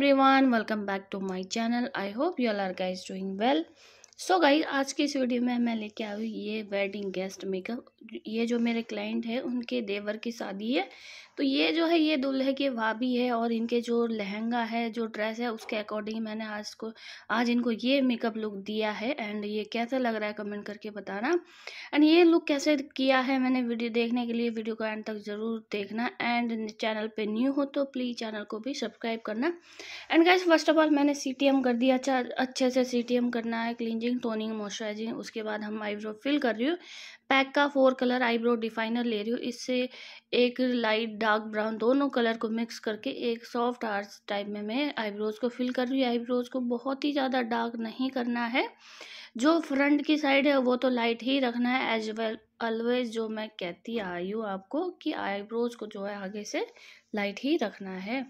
everyone welcome back to my channel I hope you are guys doing well so guys आज की इस video में मैं लेके आई हूँ ये वेडिंग गेस्ट मेकअप ये जो मेरे क्लाइंट है उनके देवर की शादी है तो ये जो है ये दूल्हे की भाभी है और इनके जो लहंगा है जो ड्रेस है उसके अकॉर्डिंग मैंने आज को आज इनको ये मेकअप लुक दिया है एंड ये कैसा लग रहा है कमेंट करके बताना एंड ये लुक कैसे किया है मैंने वीडियो देखने के लिए वीडियो को एंड तक ज़रूर देखना एंड चैनल पे न्यू हो तो प्लीज़ चैनल को भी सब्सक्राइब करना and guys first of all मैंने सी कर दिया अच्छा अच्छे से सी करना है क्लिनजिंग टोनिंग मॉइस्चराइजिंग उसके बाद हम आईब्रो फिल कर रही हूँ पैक का फोर कलर आईब्रो डिफाइनर ले रही हूँ इससे एक लाइट डार्क ब्राउन दोनों कलर को मिक्स करके एक सॉफ्ट आर्ट टाइप में मैं आईब्रोज़ को फिल कर रही हूँ आईब्रोज़ को बहुत ही ज़्यादा डार्क नहीं करना है जो फ्रंट की साइड है वो तो लाइट ही रखना है एज वेल ऑलवेज जो मैं कहती आई हूँ आपको कि आईब्रोज़ को जो है आगे से लाइट ही रखना है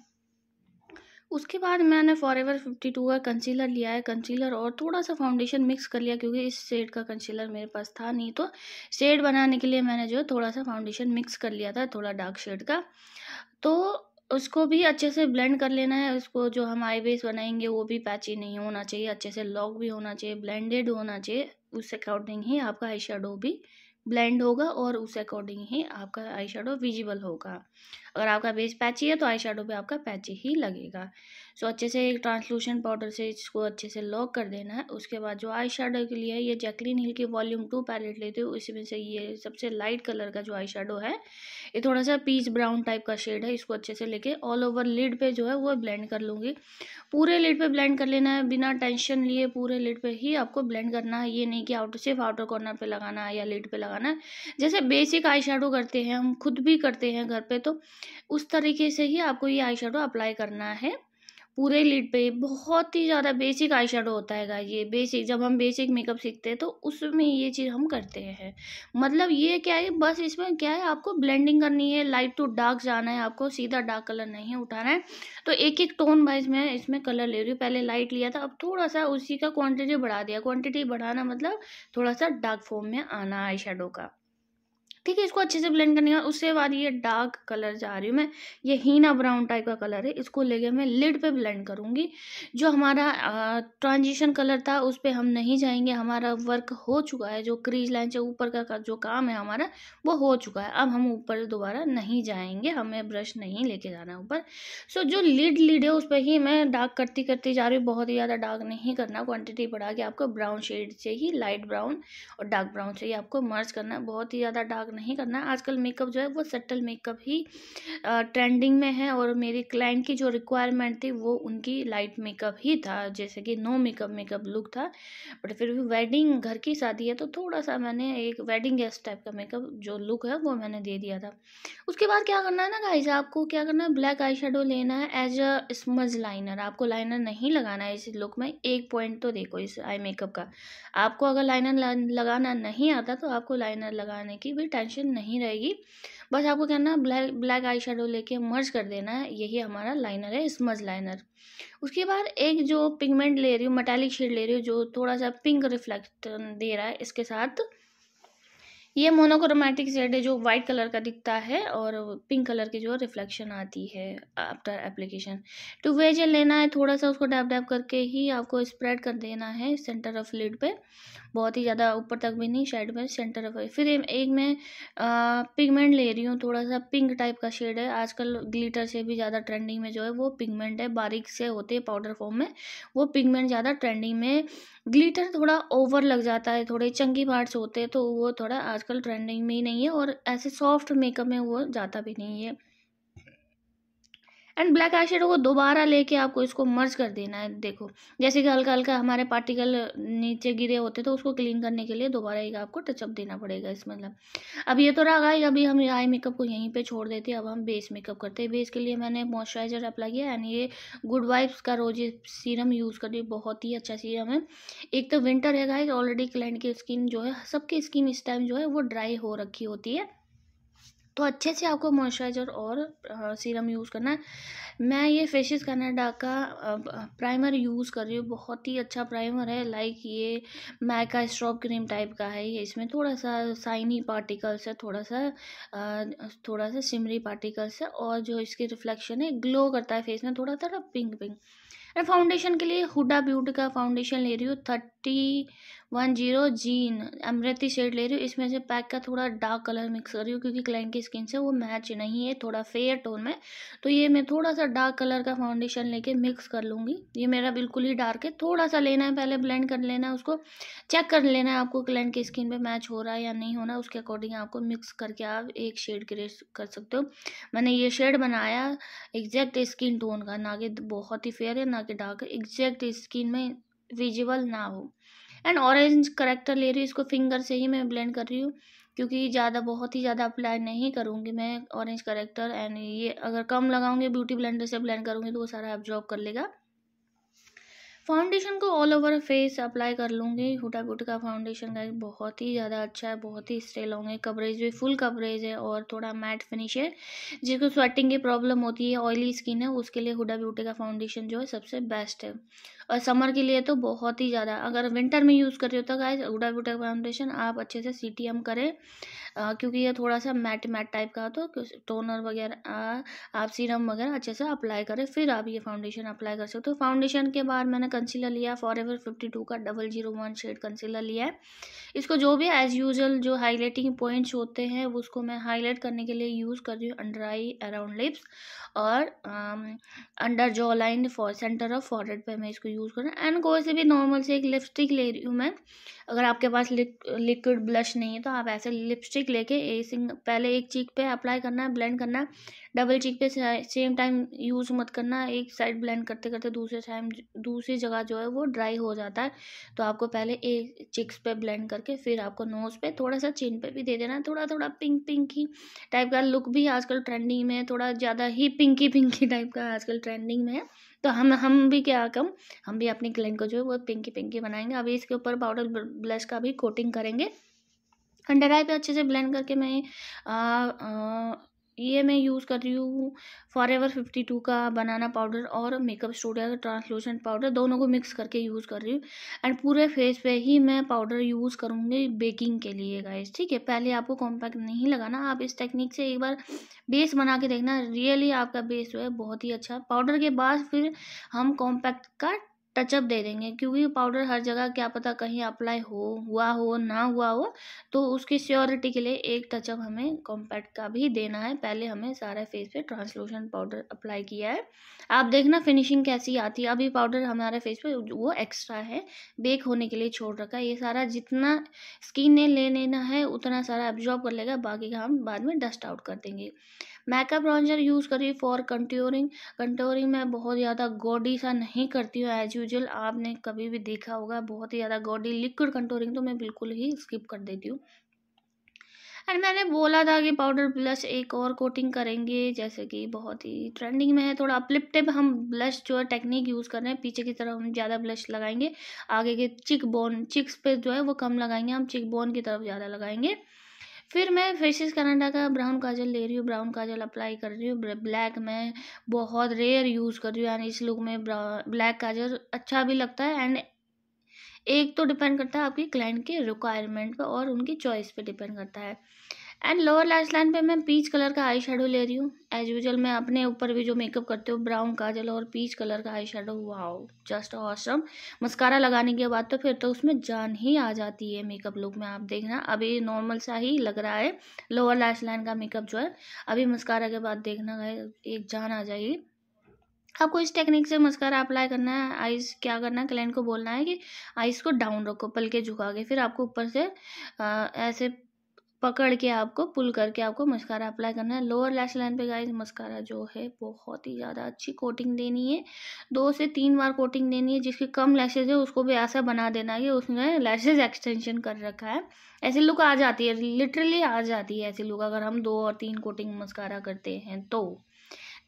उसके बाद मैंने फॉर एवर फिफ्टी टू का कंसीलर लिया है कंसीलर और थोड़ा सा फाउंडेशन मिक्स कर लिया क्योंकि इस शेड का कंसीलर मेरे पास था नहीं तो शेड बनाने के लिए मैंने जो है थोड़ा सा फाउंडेशन मिक्स कर लिया था थोड़ा डार्क शेड का तो उसको भी अच्छे से ब्लेंड कर लेना है उसको जो हम आई बेस बनाएंगे वो भी पैची नहीं होना चाहिए अच्छे से लॉक भी होना चाहिए ब्लेंडेड होना चाहिए उस अकॉर्डिंग ही आपका आई शेडो भी ब्लेंड होगा और उस अकॉर्डिंग ही आपका आई शेडो विजिबल होगा अगर आपका बेस पैची है तो आई शेडो आपका पैची ही लगेगा सो तो अच्छे से एक ट्रांसलूशन पाउडर से इसको अच्छे से लॉक कर देना है उसके बाद जो आई शेडो के लिए ये जैकलिन हिल की वॉल्यूम टू पैलेट लेते हो इसमें से ये सबसे लाइट कलर का जो आई शेडो है ये थोड़ा सा पीच ब्राउन टाइप का शेड है इसको अच्छे से लेके ऑल ओवर लिड पे जो है वो ब्लेंड कर लूँगी पूरे लिड पर ब्लेंड कर लेना है बिना टेंशन लिए पूरे लिड पर ही आपको ब्लेंड करना है ये नहीं कि आउटर सिर्फ आउटर कॉर्नर पर लगाना है या लिड पर लगाना है जैसे बेसिक आई करते हैं हम खुद भी करते हैं घर पर तो उस तरीके से ही आपको ये आई अप्लाई करना है पूरे लिड पे बहुत ही ज़्यादा बेसिक आई शेडो होता है गाइस ये बेसिक जब हम बेसिक मेकअप सीखते हैं तो उसमें ये चीज़ हम करते हैं मतलब ये क्या है बस इसमें क्या है आपको ब्लेंडिंग करनी है लाइट टू डार्क जाना है आपको सीधा डार्क कलर नहीं उठाना है तो एक एक टोन वाइज मैं इसमें कलर ले रही हूँ पहले लाइट लिया था अब थोड़ा सा उसी का क्वान्टिटी बढ़ा दिया क्वान्टिटी बढ़ाना मतलब थोड़ा सा डार्क फॉर्म में आना आई का ठीक है इसको अच्छे से ब्लेंड करने का उसके बाद ये डार्क कलर जा रही हूँ मैं ये हीना ब्राउन टाइप का कलर है इसको लेके मैं लिड पे ब्लेंड करूँगी जो हमारा ट्रांजिशन कलर था उस पर हम नहीं जाएंगे हमारा वर्क हो चुका है जो क्रीज लाइन से ऊपर का जो काम है हमारा वो हो चुका है अब हम ऊपर दोबारा नहीं जाएंगे हमें ब्रश नहीं लेके जाना ऊपर सो जो लिड लिड है उस पर ही मैं डार्क करती करती जा रही हूँ बहुत ही ज़्यादा डार्क नहीं करना क्वान्टिटी बढ़ा के आपको ब्राउन शेड से ही लाइट ब्राउन और डार्क ब्राउन से ही आपको मर्ज करना है बहुत ही ज़्यादा डार्क अलग नहीं करना आजकल मेकअप जो है वो सेटल मेकअप ही ट्रेंडिंग में है और मेरी क्लाइंट की जो रिक्वायरमेंट थी वो उनकी लाइट मेकअप ही था जैसे कि नो मेकअप मेकअप लुक था बट फिर भी वेडिंग घर की शादी है तो थोड़ा सा मैंने एक वेडिंग गेस्ट टाइप का मेकअप जो लुक है वो मैंने दे दिया था उसके बाद क्या करना है ना गाइज आपको क्या करना है ब्लैक आई लेना है एज अ स्मज लाइनर आपको लाइनर नहीं लगाना है इस लुक में एक पॉइंट तो देखो इस आई मेकअप का आपको अगर लाइनर लगाना नहीं आता तो आपको लाइनर लगाने की भी टाइम टेंशन नहीं रहेगी बस आपको क्या ना ब्लैक ब्लैक आई शेडो लेके मर्ज कर देना है यही हमारा लाइनर है स्मज लाइनर उसके बाद एक जो पिगमेंट ले रही हूँ मेटेलिक शेड ले रही हूँ जो थोड़ा सा पिंक रिफ्लेक्शन दे रहा है इसके साथ ये मोनोक्रोमेटिक शेड है जो वाइट कलर का दिखता है और पिंक कलर की जो रिफ्लेक्शन आती है after application two way gel लेना है थोड़ा सा उसको डैप डैप करके ही आपको स्प्रेड कर देना है सेंटर ऑफ लिड पे बहुत ही ज़्यादा ऊपर तक भी नहीं शेड में सेंटर ऑफ फिर एक मैं पिगमेंट ले रही हूँ थोड़ा सा पिंक टाइप का शेड है आजकल ग्लीटर से भी ज़्यादा ट्रेंडिंग में जो है वो पिगमेंट है बारीक से होते पाउडर फॉर्म में वो पिगमेंट ज़्यादा ट्रेंडिंग में ग्लिटर थोड़ा ओवर लग जाता है थोड़े चंगी पार्ट्स होते हैं तो वो थोड़ा आजकल ट्रेंडिंग में ही नहीं है और ऐसे सॉफ्ट मेकअप में वो जाता भी नहीं है एंड ब्लैक आई को दोबारा लेके आपको इसको मर्ज कर देना है देखो जैसे कि हल्का हल्का हमारे पार्टिकल नीचे गिरे होते तो उसको क्लीन करने के लिए दोबारा एक आपको टचअप देना पड़ेगा इस मतलब अब ये तो रहा गाइस अभी हम आई मेकअप को यहीं पे छोड़ देते हैं अब हम बेस मेकअप करते हैं बेस के लिए मैंने मॉइस्चराइजर अप्लाई किया एंड ये गुड वाइब्स का रोज सीरम यूज़ कर दी बहुत ही अच्छा सीरम है एक तो विंटर है ऑलरेडी क्लाइंट की स्किन जो है सबकी स्किन इस टाइम जो है वो ड्राई हो रखी होती है तो अच्छे से आपको मॉइस्चराइज़र और सीरम यूज़ करना है मैं ये फेशिस कनाडा का प्राइमर यूज़ कर रही हूँ बहुत ही अच्छा प्राइमर है लाइक ये मैका स्ट्रॉप क्रीम टाइप का है ये इसमें थोड़ा सा साइनी पार्टिकल्स है थोड़ा सा थोड़ा सा सिमरी पार्टिकल्स है और जो इसकी रिफ्लेक्शन है ग्लो करता है फेस में थोड़ा थोड़ा पिंक पिंक एंड फाउंडेशन के लिए हुडा ब्यूटी का फाउंडेशन ले रही हूँ थर्ट टी वन जीरो जीन अमृती शेड ले रही हूँ इसमें से पैक का थोड़ा डार्क कलर मिक्स कर रही हूँ क्योंकि क्लाइंट की स्किन से वो मैच नहीं है थोड़ा फेयर टोन में तो ये मैं थोड़ा सा डार्क कलर का फाउंडेशन लेके मिक्स कर लूँगी ये मेरा बिल्कुल ही डार्क है थोड़ा सा लेना है पहले ब्लेंड कर लेना है उसको चेक कर लेना है आपको क्लाइंट की स्किन पर मैच हो रहा है या नहीं होना उसके अकॉर्डिंग आपको मिक्स करके आप एक शेड क्रिएट कर सकते हो मैंने ये शेड बनाया एग्जैक्ट स्किन टोन का ना कि बहुत ही फेयर है ना कि डार्क एग्जैक्ट स्किन में विजिबल ना हो एंड ऑरेंज करेक्टर ले रही हूँ इसको फिंगर से ही मैं ब्लेंड कर रही हूँ क्योंकि ज़्यादा बहुत ही ज़्यादा अप्लाई नहीं करूँगी मैं ऑरेंज करेक्टर एंड ये अगर कम लगाऊंगी ब्यूटी ब्लेंडर से ब्लेंड करूँगी तो वो सारा एब्जॉर्ब कर लेगा फाउंडेशन को ऑल ओवर फेस अप्लाई कर लूँगी हुटा गुट का फाउंडेशन का बहुत ही ज़्यादा अच्छा है बहुत ही स्टे लॉन्ग है कवरेज भी फुल कवरेज है और थोड़ा मैट फिनिश है जिसको स्वेटिंग की प्रॉब्लम होती है ऑयली स्किन है उसके लिए हुडा ब्यूटी का फाउंडेशन जो है सबसे बेस्ट है और समर के लिए तो बहुत ही ज़्यादा अगर विंटर में यूज़ कर रहे हो तो गाइज हुडा ब्यूटी का फाउंडेशन आप अच्छे से सी टी एम करें क्योंकि ये थोड़ा सा मैट मैट टाइप का तो टोनर वगैरह आप सीरम वगैरह अच्छे से अप्लाई करें फिर आप ये फाउंडेशन अप्लाई कर सकते हो तो फाउंडेशन के बाद मैंने कंसीलर लिया फॉर एवर फिफ्टी टू का double zero one shade concealer लिया है इसको जो भी एज यूजल जो हाईलाइटिंग पॉइंट्स होते हैं उसको मैं हाईलाइट करने के लिए यूज़ कर रही हूँ अंडर आई अराउंड लिप्स और अंडर जो line for centre of forehead पे मैं इसको यूज़ कर रहा हूँ एंड कोई से भी नॉर्मल से एक लिपस्टिक ले रही हूँ मैं अगर आपके पास लिक्विड ब्लश नहीं है तो आप ऐसे लिपस्टिक लेके ए पहले एक चीक पे अप्लाई करना है ब्लेंड करना है डबल चीक पे सेम टाइम यूज़ मत करना एक साइड ब्लेंड करते करते दूसरे टाइम दूसरी जगह जो है वो ड्राई हो जाता है तो आपको पहले एक चिक्स पे ब्लेंड करके फिर आपको नोज़ पे थोड़ा सा चिन पे भी दे देना है थोड़ा थोड़ा पिंक पिंक ही टाइप का लुक भी आजकल ट्रेंडिंग में है थोड़ा ज़्यादा ही पिंकी पिंकी टाइप का आजकल ट्रेंडिंग में है तो हम हम भी क्या कम हम भी अपने क्लेन को जो है वो पिंकी पिंकी बनाएंगे अभी इसके ऊपर पाउडर ब्लश का भी कोटिंग करेंगे अंडर आई पे अच्छे से ब्लेंड करके मैं आ, आ, ये मैं यूज़ कर रही हूँ फॉर एवर फिफ्टी टू का बनाना पाउडर और मेकअप स्टूडियो का ट्रांसलूसेंट पाउडर दोनों को मिक्स करके यूज़ कर रही हूँ एंड पूरे फेस पे ही मैं पाउडर यूज़ करूँगी बेकिंग के लिए गाइस ठीक है पहले आपको कॉम्पैक्ट नहीं लगाना आप इस टेक्निक से एक बार बेस बना के देखना रियली आपका बेस जो है बहुत ही अच्छा पाउडर के बाद फिर हम कॉम्पैक्ट का टचअप दे देंगे क्योंकि पाउडर हर जगह क्या पता कहीं अप्लाई हो हुआ हो ना हुआ हो तो उसकी श्योरिटी के लिए एक टचअप हमें कॉम्पैक्ट का भी देना है पहले हमें सारे फेस पे ट्रांसलूशन पाउडर अप्लाई किया है आप देखना फिनिशिंग कैसी आती है अभी पाउडर हमारे फेस पे वो एक्स्ट्रा है बेक होने के लिए छोड़ रखा है ये सारा जितना स्किन ने ले लेना है उतना सारा एब्जॉर्ब कर लेगा बाकी का हम बाद में डस्ट आउट कर देंगे मेकअप ब्राउंजर यूज़ करी फॉर कंट्योरिंग कंट्योरिंग मैं बहुत ज़्यादा गॉडी सा नहीं करती हूँ एज यूजल आपने कभी भी देखा होगा बहुत ही ज़्यादा गॉडी लिक्विड कंट्योरिंग तो मैं बिल्कुल ही स्किप कर देती हूँ एंड मैंने बोला था कि पाउडर ब्लश एक और कोटिंग करेंगे जैसे कि बहुत ही ट्रेंडिंग में है थोड़ा अपलिप्टिप हम ब्लश जो है टेक्निक यूज़ कर रहे हैं पीछे की तरफ हम ज़्यादा ब्लश लगाएंगे आगे के चिक बोन चिक्स पे जो है वो कम लगाएंगे हम चिक बोन की तरफ ज़्यादा लगाएंगे फिर मैं फेसिस कनाडा का ब्राउन काजल ले रही हूँ ब्राउन काजल अप्लाई कर रही हूँ ब्लैक मैं बहुत रेयर यूज़ कर रही हूँ यानी इस लुक में ब्लैक काजल अच्छा भी लगता है एंड एक तो डिपेंड करता है आपकी क्लाइंट के रिक्वायरमेंट पर और उनकी चॉइस पे डिपेंड करता है एंड लोअर लास्ट लाइन पे मैं पीच कलर का आई शेडो ले रही हूँ एज यूजल मैं अपने ऊपर भी जो मेकअप करती हूँ ब्राउन काजल और पीच कलर का आई शेडो हुआ जस्ट ऑसम मस्कारा लगाने के बाद तो फिर तो उसमें जान ही आ जाती है मेकअप लुक में आप देखना अभी नॉर्मल सा ही लग रहा है लोअर लास्ट लाइन का मेकअप जो है अभी मस्कारा के बाद देखना एक जान आ जाएगी आपको इस टेक्निक से मस्कारा अप्लाई करना है आइस क्या करना है क्लाइंट को बोलना है कि आइस को डाउन रखो पल के झुका के फिर आपको ऊपर से आ, ऐसे पकड़ के आपको पुल करके आपको मस्कारा अप्लाई करना है लोअर लैश लाइन पे गाइस मस्कारा जो है बहुत ही ज़्यादा अच्छी कोटिंग देनी है दो से तीन बार कोटिंग देनी है जिसके कम लैशेज है उसको भी ऐसा बना देना है उसने लैशेज एक्सटेंशन कर रखा है ऐसी लुक आ जाती है लिटरली आ जाती है ऐसी लुक अगर हम दो और तीन कोटिंग मस्कारा करते हैं तो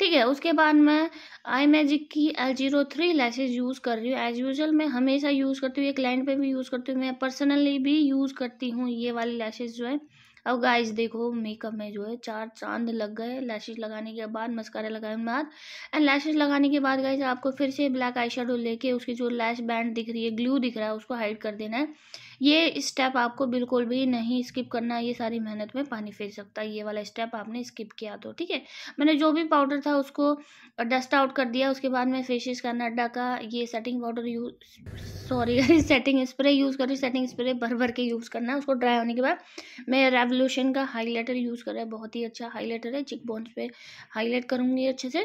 ठीक है उसके बाद मैं आई मैजिक की L zero three lashes use कर रही हूँ एज यूजल मैं हमेशा यूज़ करती हूँ एक क्लाइंट पे भी यूज़ करती हूँ मैं पर्सनली भी यूज़ करती हूँ ये वाली लैसेज जो है अब गाइस देखो मेकअप में जो है चार चांद लग गए लैशेज लगाने के बाद मस्कारा लगाने के बाद एंड लैशेज लगाने के बाद गाइस आपको फिर से ब्लैक आई लेके उसकी जो लैश बैंड दिख रही है ग्लू दिख रहा है उसको हाइड कर देना है ये स्टेप आपको बिल्कुल भी नहीं स्किप करना ये सारी मेहनत में पानी फेर सकता है ये वाला स्टेप आपने स्किप किया तो ठीक है मैंने जो भी पाउडर था उसको डस्ट आउट कर दिया उसके बाद मैं फेशिस का नड्डा का ये setting powder use sorry setting spray use कर रही सेटिंग स्प्रे भर भर के यूज़ करना है उसको ड्राई होने के बाद मैं रेवोल्यूशन का हाईलाइटर यूज़ कर रहा है बहुत ही अच्छा हाईलाइटर है चिक बोन्स पर हाईलाइट करूँगी अच्छे से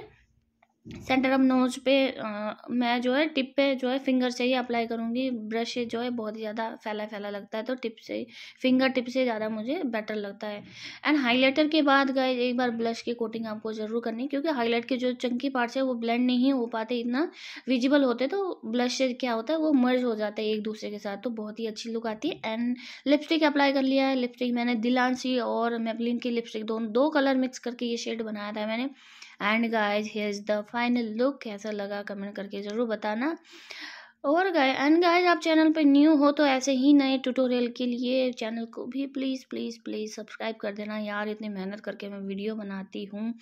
सेंटर ऑफ नोज पे आ, मैं जो है टिप पे जो है फिंगर से ही अप्लाई करूँगी ब्रश जो है बहुत ही ज़्यादा फैला फैला लगता है तो टिप से ही फिंगर टिप से ज़्यादा मुझे बेटर लगता है एंड हाईलाइटर के बाद गए एक बार ब्लश की कोटिंग आपको ज़रूर करनी क्योंकि हाईलाइट के जो चंकी पार्ट्स है वो ब्लेंड नहीं हो पाते इतना विजिबल होते तो ब्लश से क्या होता है वो मर्ज हो जाता है एक दूसरे के साथ तो बहुत ही अच्छी लुक आती है एंड लिपस्टिक अप्लाई कर लिया है लिपस्टिक मैंने दिलांसी और मेपलिन की लिपस्टिक दोनों दो कलर मिक्स करके ये शेड बनाया था मैंने and guys here is the final look कैसा लगा कमेंट करके ज़रूर बताना और गाय एंड गाइज आप चैनल पर न्यू हो तो ऐसे ही नए ट्यूटोरियल के लिए चैनल को भी प्लीज़ प्लीज़ प्लीज़ सब्सक्राइब कर देना यार इतनी मेहनत करके मैं वीडियो बनाती हूँ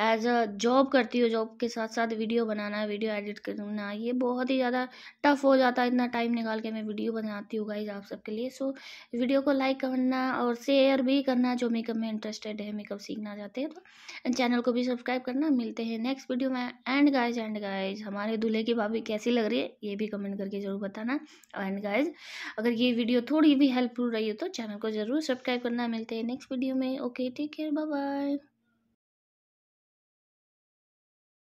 एज अ जॉब करती हूँ जॉब के साथ साथ वीडियो बनाना वीडियो एडिट करना ये बहुत ही ज़्यादा टफ हो जाता है इतना टाइम निकाल के मैं वीडियो बनाती हूँ गाइज आप सबके लिए सो वीडियो को लाइक करना और शेयर भी करना जो मेकअप में इंटरेस्टेड है मेकअप सीखना चाहते हैं तो चैनल को भी सब्सक्राइब करना मिलते हैं नेक्स्ट वीडियो में एंड गाइज एंड गाइज हमारे दूल्हे की भाभी कैसी लग रही है ये भी कमेंट करके ज़रूर बताना एंड गाइज अगर ये वीडियो थोड़ी भी हेल्पफुल रही हो तो चैनल को ज़रूर सब्सक्राइब करना मिलते हैं नेक्स्ट वीडियो में okay take care bye bye